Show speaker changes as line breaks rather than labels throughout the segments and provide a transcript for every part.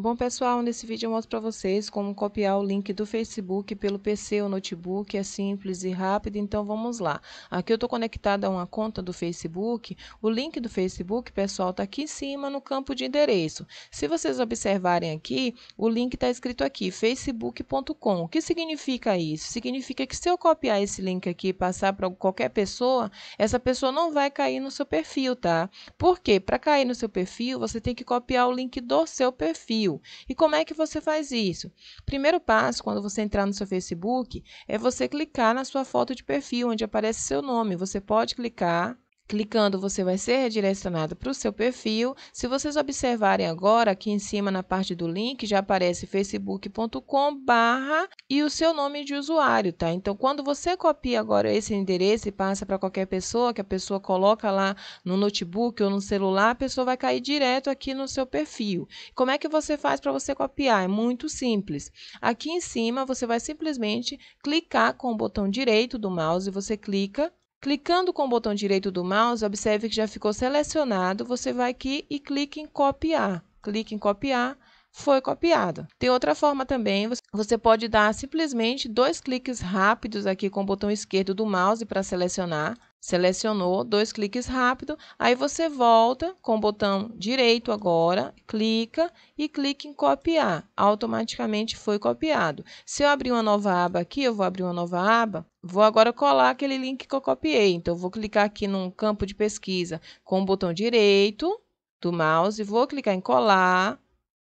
Bom pessoal, nesse vídeo eu mostro para vocês como copiar o link do Facebook pelo PC ou notebook, é simples e rápido, então vamos lá. Aqui eu estou conectada a uma conta do Facebook, o link do Facebook, pessoal, está aqui em cima no campo de endereço. Se vocês observarem aqui, o link está escrito aqui, facebook.com. O que significa isso? Significa que se eu copiar esse link aqui e passar para qualquer pessoa, essa pessoa não vai cair no seu perfil, tá? Por quê? Para cair no seu perfil, você tem que copiar o link do seu perfil perfil. E como é que você faz isso? Primeiro passo, quando você entrar no seu Facebook, é você clicar na sua foto de perfil, onde aparece seu nome. Você pode clicar Clicando, você vai ser redirecionado para o seu perfil. Se vocês observarem agora, aqui em cima na parte do link, já aparece facebook.com barra e o seu nome de usuário, tá? Então, quando você copia agora esse endereço e passa para qualquer pessoa, que a pessoa coloca lá no notebook ou no celular, a pessoa vai cair direto aqui no seu perfil. Como é que você faz para você copiar? É muito simples. Aqui em cima, você vai simplesmente clicar com o botão direito do mouse, você clica Clicando com o botão direito do mouse, observe que já ficou selecionado, você vai aqui e clica em copiar. Clique em copiar, foi copiado. Tem outra forma também, você pode dar simplesmente dois cliques rápidos aqui com o botão esquerdo do mouse para selecionar. Selecionou, dois cliques rápido, aí você volta com o botão direito agora, clica e clica em copiar. Automaticamente foi copiado. Se eu abrir uma nova aba aqui, eu vou abrir uma nova aba, Vou agora colar aquele link que eu copiei. Então, vou clicar aqui num campo de pesquisa com o botão direito do mouse, vou clicar em colar.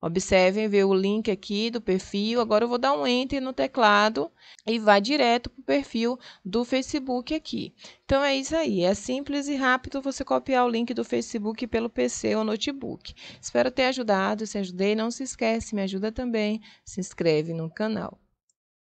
Observem, vê o link aqui do perfil. Agora eu vou dar um Enter no teclado e vai direto para o perfil do Facebook aqui. Então é isso aí, é simples e rápido você copiar o link do Facebook pelo PC ou notebook. Espero ter ajudado, se ajudei, não se esquece, me ajuda também, se inscreve no canal.